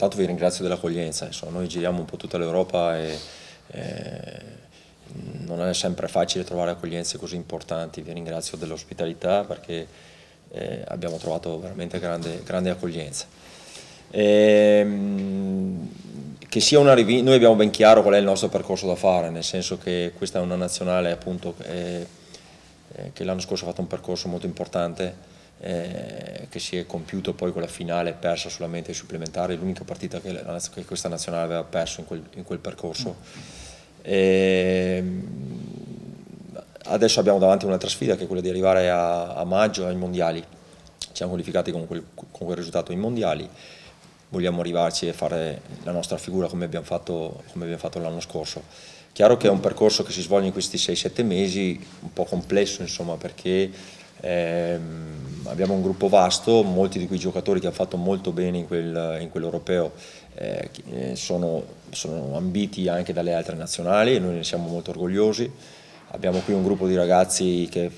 intanto vi ringrazio dell'accoglienza, insomma, noi giriamo un po' tutta l'Europa e, e non è sempre facile trovare accoglienze così importanti, vi ringrazio dell'ospitalità perché eh, abbiamo trovato veramente grande, grande accoglienza. E, ehm, che sia una rivi- noi abbiamo ben chiaro qual è il nostro percorso da fare, nel senso che questa è una nazionale appunto, eh, che l'anno scorso ha fatto un percorso molto importante eh, che si è compiuto poi con la finale persa solamente ai supplementari, l'unica partita che, la, che, questa nazionale aveva perso in quel, in quel percorso. E, ehm, adesso abbiamo davanti un'altra sfida che è quella di arrivare a, a maggio ai mondiali. Ci siamo qualificati con quel, con quel risultato ai mondiali vogliamo arrivarci e fare la nostra figura come abbiamo fatto, fatto l'anno scorso. Chiaro che è un percorso che si svolge in questi 6-7 mesi, un po' complesso insomma, perché eh, abbiamo un gruppo vasto, molti di quei giocatori che hanno fatto molto bene in, quel, in quell'europeo eh, eh, sono, sono, ambiti anche dalle altre nazionali e noi ne siamo molto orgogliosi. Abbiamo qui un gruppo di ragazzi che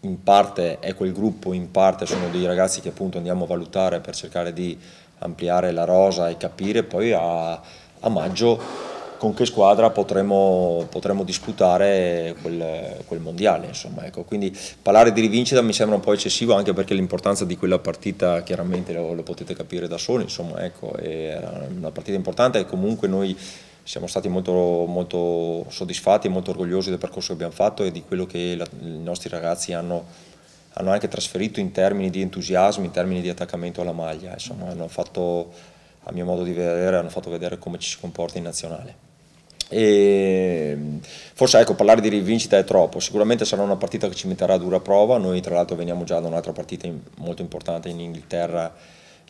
in parte è quel gruppo, in parte sono dei ragazzi che appunto andiamo a valutare per cercare di ampliare la rosa e capire poi a, a maggio con che squadra potremo, potremo disputare quel, quel mondiale. Ecco, quindi parlare di rivincita mi sembra un po' eccessivo anche perché l'importanza di quella partita chiaramente lo, lo potete capire da soli, insomma, ecco, era eh, una partita importante e comunque noi siamo stati molto, molto soddisfatti e molto orgogliosi del percorso che abbiamo fatto e di quello che la, i nostri ragazzi hanno hanno anche trasferito in termini di entusiasmo, in termini di attaccamento alla maglia, insomma, hanno fatto, a mio modo di vedere, hanno fatto vedere come ci si comporta in nazionale. E forse ecco, parlare di rivincita è troppo, sicuramente sarà una partita che ci metterà a dura prova, noi tra l'altro veniamo già da un'altra partita in, molto importante in Inghilterra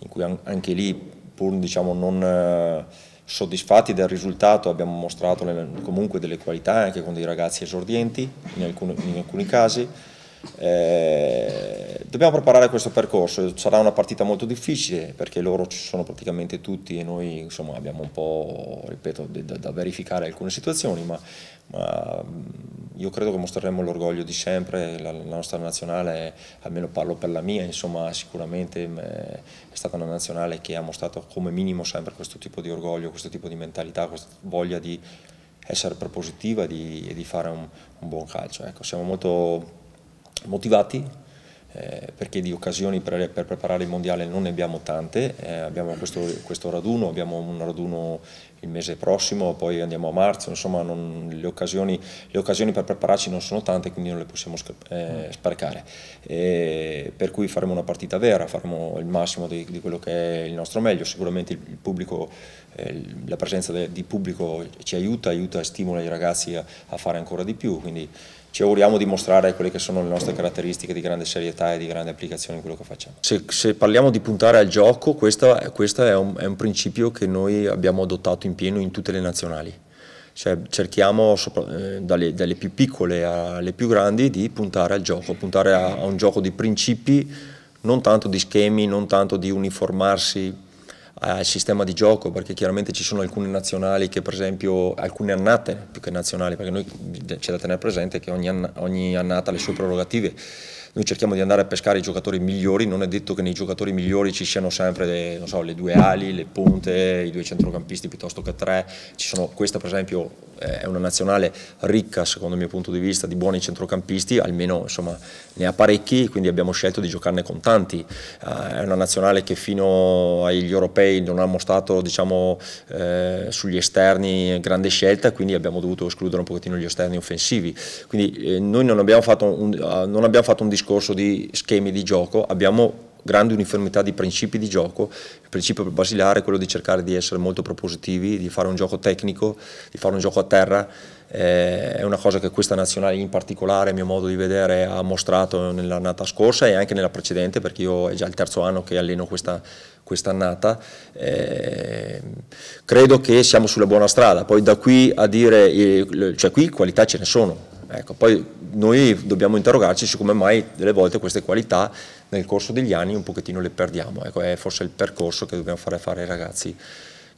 in cui anche lì pur diciamo, non eh, soddisfatti del risultato abbiamo mostrato comunque delle qualità anche con dei ragazzi esordienti in alcuni, in alcuni casi eh, dobbiamo preparare questo percorso, sarà una partita molto difficile perché loro ci sono praticamente tutti e noi insomma, abbiamo un po' ripeto, da, da verificare alcune situazioni, ma, ma mm, io credo che mostreremo l'orgoglio di sempre, la, la, nostra nazionale, almeno parlo per la mia, insomma, sicuramente mm, è stata una nazionale che ha mostrato come minimo sempre questo tipo di orgoglio, questo tipo di mentalità, questa voglia di essere propositiva e di, di fare un, un buon calcio. Ecco, siamo molto motivati eh, perché di occasioni per, per, preparare il mondiale non ne abbiamo tante, eh, abbiamo questo, questo, raduno, abbiamo un raduno il mese prossimo, poi andiamo a marzo, insomma non, le, occasioni, le, occasioni, per prepararci non sono tante quindi non le possiamo eh, sparcare, e per cui faremo una partita vera, faremo il massimo di, di quello che è il nostro meglio, sicuramente il, il pubblico, eh, la presenza de, di pubblico ci aiuta, aiuta e stimola i ragazzi a, a fare ancora di più, quindi ci auguriamo di mostrare quelle che sono le nostre caratteristiche di grande serietà e di grande applicazione in quello che facciamo. Se, se parliamo di puntare al gioco, questo è, un, è un principio che noi abbiamo adottato in pieno in tutte le nazionali. Cioè, cerchiamo eh, dalle, dalle, più piccole alle più grandi di puntare al gioco, puntare a, a un gioco di principi, non tanto di schemi, non tanto di uniformarsi al eh, sistema di gioco, perché chiaramente ci sono alcune nazionali che per esempio, alcune annate più che nazionali, perché noi c'è da tenere presente che ogni, anna, ogni annata ha le sue prerogative noi cerchiamo di andare a pescare i giocatori migliori, non è detto che nei giocatori migliori ci siano sempre le, so, le due ali, le punte, i due centrocampisti piuttosto che tre. Sono, questa per esempio eh, è una nazionale ricca, secondo il mio punto di vista, di buoni centrocampisti, almeno insomma, ne ha parecchi, quindi abbiamo scelto di giocarne con tanti. Eh, è una nazionale che fino agli europei non ha mostrato diciamo, eh, sugli esterni grande scelta, quindi abbiamo dovuto escludere un pochettino gli esterni offensivi. Quindi eh, noi non abbiamo fatto un, eh, non abbiamo fatto un discorso discorso di schemi di gioco, abbiamo grande uniformità di principi di gioco, il principio basilare è quello di cercare di essere molto propositivi, di fare un gioco tecnico, di fare un gioco a terra, eh, è una cosa che questa nazionale in particolare, a mio modo di vedere, ha mostrato nell'annata scorsa e anche nella precedente, perché io è già il terzo anno che alleno questa quest'annata. Eh, credo che siamo sulla buona strada, poi da qui a dire, eh, cioè qui qualità ce ne sono, Ecco, poi noi dobbiamo interrogarci su come mai delle volte queste qualità nel corso degli anni un pochettino le perdiamo, ecco, è forse il percorso che dobbiamo fare fare ai ragazzi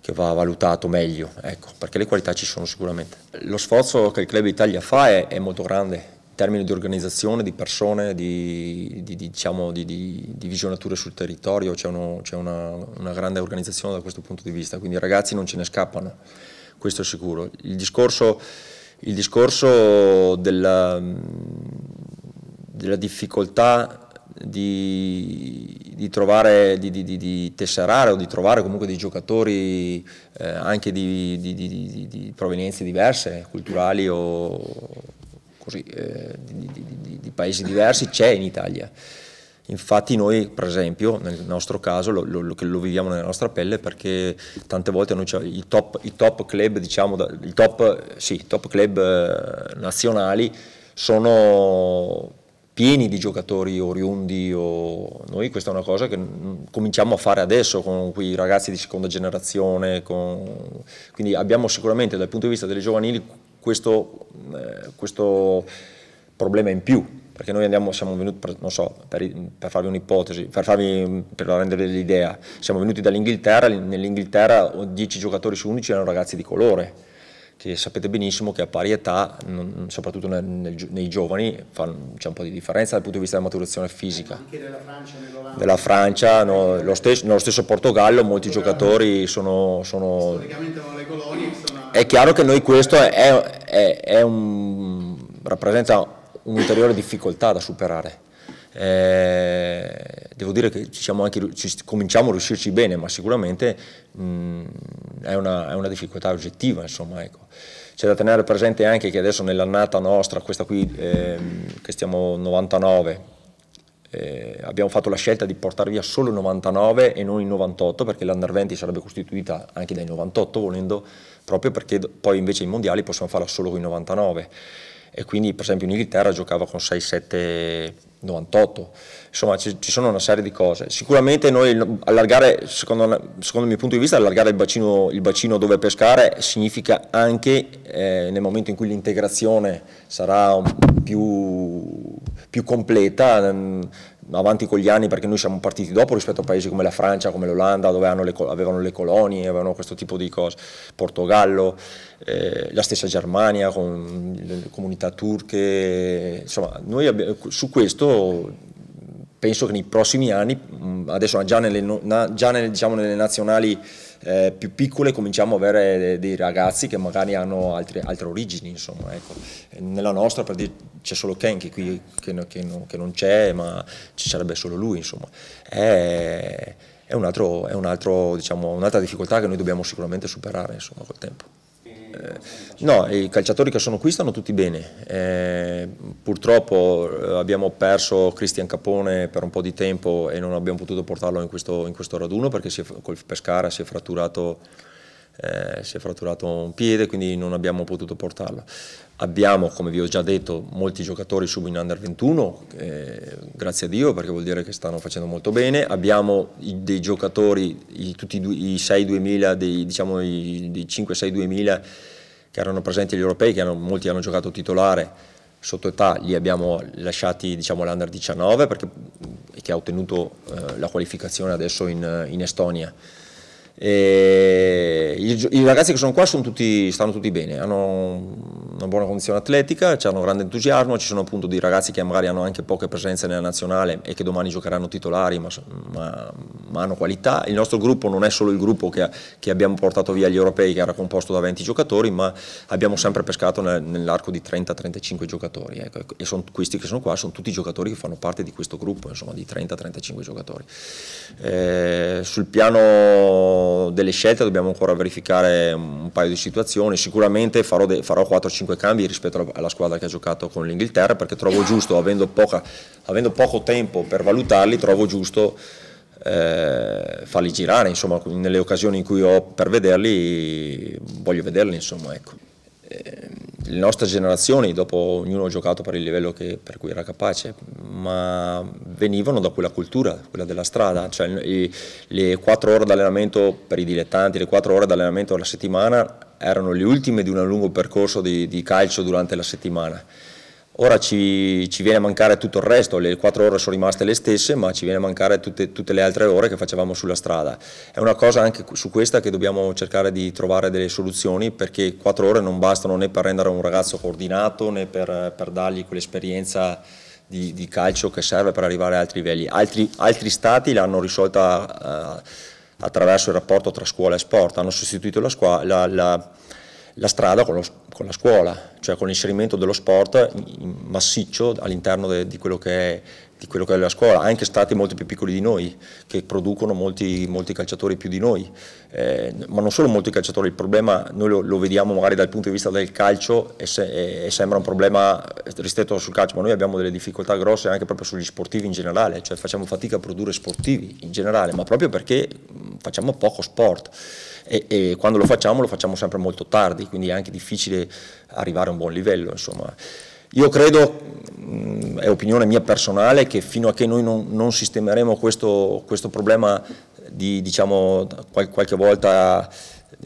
che va valutato meglio, ecco, perché le qualità ci sono sicuramente. Lo sforzo che il Club Italia fa è, è molto grande in termini di organizzazione, di persone, di, di, diciamo, di, di visionature sul territorio, c'è, una, una grande organizzazione da questo punto di vista, quindi i ragazzi non ce ne scappano, questo è sicuro. Il discorso il discorso della, della difficoltà di, di, trovare, di, di, di, tesserare o di trovare comunque dei giocatori eh, anche di, provenienze diverse, culturali o così, eh, di paesi diversi, c'è in Italia. Infatti noi, per esempio, nel nostro caso, lo, lo, lo viviamo nella nostra pelle perché tante volte noi i top, i top club, diciamo, i top, sì, top club eh, nazionali sono pieni di giocatori oriundi o noi questa è una cosa che cominciamo a fare adesso con quei ragazzi di seconda generazione con... quindi abbiamo sicuramente dal punto di vista delle giovanili questo, eh, questo problema in più perché noi andiamo, siamo venuti, per, non so, per, per farvi un'ipotesi, per, farvi, per rendere l'idea, siamo venuti dall'Inghilterra, nell'Inghilterra 10 giocatori su 11 erano ragazzi di colore, che sapete benissimo che a pari età, non, soprattutto nel, nel, nei giovani, fanno, c'è un po' di differenza dal punto di vista della maturazione fisica. Anche della Francia, della Francia no, lo stesso, nello stesso Portogallo molti giocatori sono... Storicamente non le sono... È chiaro che noi questo è, è, è un, rappresenta un'ulteriore difficoltà da superare. Eh, devo dire che ci anche, ci, cominciamo a riuscirci bene, ma sicuramente mh, mm, è, una, è, una, difficoltà oggettiva. Insomma, ecco. C'è da tenere presente anche che adesso nell'annata nostra, questa qui eh, che stiamo 99, eh, abbiamo fatto la scelta di portare via solo il 99 e non il 98 perché l'Under 20 sarebbe costituita anche dai 98 volendo proprio perché poi invece i mondiali possiamo farla solo con i 99 e quindi per esempio in Inghilterra giocava con 6-7 98, insomma ci, ci, sono una serie di cose. Sicuramente noi allargare, secondo, secondo il mio punto di vista, allargare il bacino, il bacino dove pescare significa anche eh, nel momento in cui l'integrazione sarà più, più completa, mh, mm, avanti con gli anni perché noi siamo partiti dopo rispetto a paesi come la Francia, come l'Olanda dove le, avevano le colonie, avevano questo tipo di cose, Portogallo, eh, la stessa Germania con le comunità turche, insomma noi abbiamo, su questo penso che nei prossimi anni, mm, adesso già nelle, già nelle, diciamo, nelle nazionali eh, più piccole cominciamo ad avere dei ragazzi che magari hanno altre, altre origini, insomma, ecco. nella nostra per dire, c'è solo Ken che, qui, che, che, no, che non c'è, ma ci sarebbe solo lui, insomma. È, è, un altro, è un altro, diciamo, un'altra difficoltà che noi dobbiamo sicuramente superare insomma, col tempo. Eh, no, i calciatori che sono qui stanno tutti bene, eh, purtroppo eh, abbiamo perso Cristian Capone per un po' di tempo e non abbiamo potuto portarlo in questo, in questo raduno perché si è, col Pescara si è fratturato eh, si è fratturato un piede, quindi non abbiamo potuto portarlo. Abbiamo, come vi ho già detto, molti giocatori subito in under 21, eh, grazie a Dio perché vuol dire che stanno facendo molto bene. Abbiamo i, dei giocatori, i, tutti i, i 6-2000, diciamo i, i 5-6-2000 che erano presenti agli europei, che hanno, molti hanno giocato titolare sotto età li abbiamo lasciati diciamo, all'under 19 perché, che ha ottenuto eh, la qualificazione adesso in, in Estonia. E i, i, ragazzi che sono qua sono tutti, stanno tutti bene, hanno una buona condizione atletica, c'è un grande entusiasmo, ci sono appunto dei ragazzi che magari hanno anche poche presenze nella nazionale e che domani giocheranno titolari ma, ma, ma hanno qualità. Il nostro gruppo non è solo il gruppo che, che, abbiamo portato via gli europei che era composto da 20 giocatori ma abbiamo sempre pescato nel, nell'arco di 30-35 giocatori ecco, e sono, questi che sono qua sono tutti i giocatori che fanno parte di questo gruppo insomma di 30-35 giocatori. Eh, sul piano delle scelte dobbiamo ancora verificare un paio di situazioni, sicuramente farò, farò 4-5 5 cambi rispetto alla squadra che ha giocato con l'Inghilterra perché trovo giusto, avendo, poca, avendo poco tempo per valutarli, trovo giusto eh, farli girare, insomma, nelle occasioni in cui ho per vederli voglio vederli, insomma, ecco. Eh, le nostre generazioni, dopo ognuno ha giocato per il livello che, per cui era capace, ma venivano da quella cultura, quella della strada, cioè, le 4 ore d'allenamento per i dilettanti, le 4 ore d'allenamento alla settimana erano le ultime di un lungo percorso di, di calcio durante la settimana. Ora ci, ci, viene a mancare tutto il resto, le quattro ore sono rimaste le stesse, ma ci viene a mancare tutte, tutte, le altre ore che facevamo sulla strada. È una cosa anche su questa che dobbiamo cercare di trovare delle soluzioni, perché quattro ore non bastano né per rendere un ragazzo coordinato, né per, per dargli quell'esperienza di, di, calcio che serve per arrivare a altri livelli. Altri, altri stati l'hanno risolta... Uh, attraverso il rapporto tra scuola e sport, hanno sostituito la, scuola, la, la, la strada con, lo, con, la scuola, cioè con l'inserimento dello sport massiccio all'interno di quello che è di quello che è la scuola, anche stati molto più piccoli di noi, che producono molti, molti calciatori più di noi, eh, ma non solo molti calciatori, il problema noi lo, lo, vediamo magari dal punto di vista del calcio e, se, e sembra un problema ristretto sul calcio, ma noi abbiamo delle difficoltà grosse anche proprio sugli sportivi in generale, cioè facciamo fatica a produrre sportivi in generale, ma proprio perché mm, facciamo poco sport. E, e, quando lo facciamo lo facciamo sempre molto tardi, quindi è anche difficile arrivare a un buon livello. Insomma. Io credo, mm, è opinione mia personale, che fino a che noi non, non sistemeremo questo, questo, problema di diciamo, qualche volta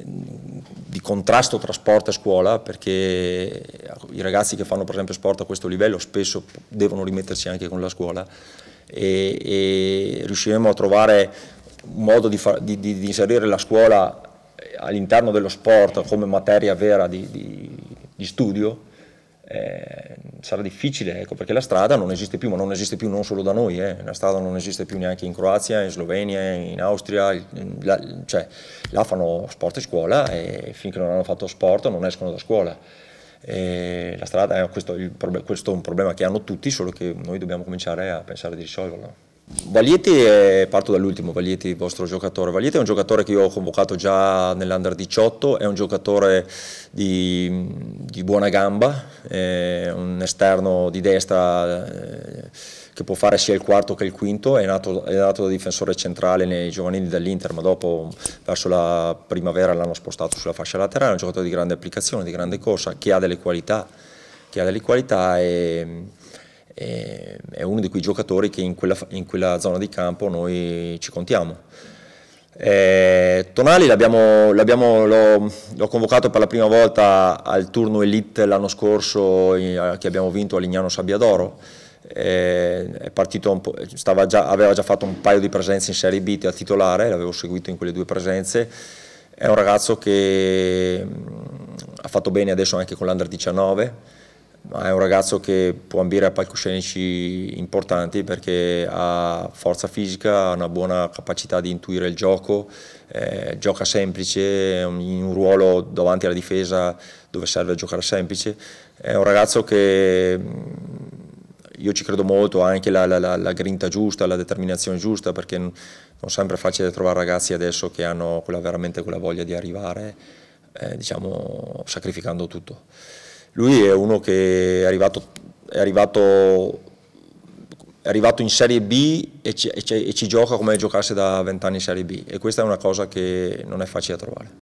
mm, di contrasto tra sport e scuola perché i ragazzi che fanno per esempio sport a questo livello spesso devono rimettersi anche con la scuola e, e riusciremo a trovare un modo di, far, di, di, di inserire la scuola all'interno dello sport come materia vera di studio eh, sarà difficile, ecco, perché la strada non esiste più, ma non esiste più non solo da noi, eh. la strada non esiste più neanche in Croazia, in Slovenia, in Austria, la, cioè là fanno sport e scuola e finché non hanno fatto sport non escono da scuola. E la strada, eh, questo, il, questo è un problema che hanno tutti, solo che noi dobbiamo cominciare a pensare di risolverlo. Vaglietti, è, parto dall'ultimo, Vaglietti il vostro giocatore. Vaglietti è un giocatore che io ho convocato già nell'Under 18, è un giocatore di, di buona gamba, un esterno di destra eh, che può fare sia il quarto che il quinto, è nato, è nato da difensore centrale nei giovanili dell'Inter, ma dopo verso la primavera l'hanno spostato sulla fascia laterale, è un giocatore di grande applicazione, di grande corsa, che ha delle qualità, che ha delle qualità e e, ehm, è uno di quei giocatori che in quella, in quella zona di campo noi ci contiamo. Eh, Tonali l'ho, convocato per la prima volta al turno Elite l'anno scorso in, eh, che abbiamo vinto a Lignano Sabbiadoro. Eh, già, aveva già fatto un paio di presenze in Serie B da titolare, l'avevo seguito in quelle due presenze. È un ragazzo che mm, ha fatto bene adesso anche con l'Under 19 ma è un ragazzo che può ambire a palcoscenici importanti perché ha forza fisica, ha una buona capacità di intuire il gioco, eh, gioca semplice, in un ruolo davanti alla difesa dove serve giocare semplice. È un ragazzo che mm, io ci credo molto, ha anche la, la, la, grinta giusta, la determinazione giusta, perché non sempre è facile trovare ragazzi adesso che hanno quella, veramente quella voglia di arrivare, eh, diciamo, sacrificando tutto. Lui è uno che è arrivato, è arrivato, è arrivato in Serie B e ci, e ci, e ci gioca come giocasse da vent'anni in Serie B e questa è una cosa che non è facile da trovare.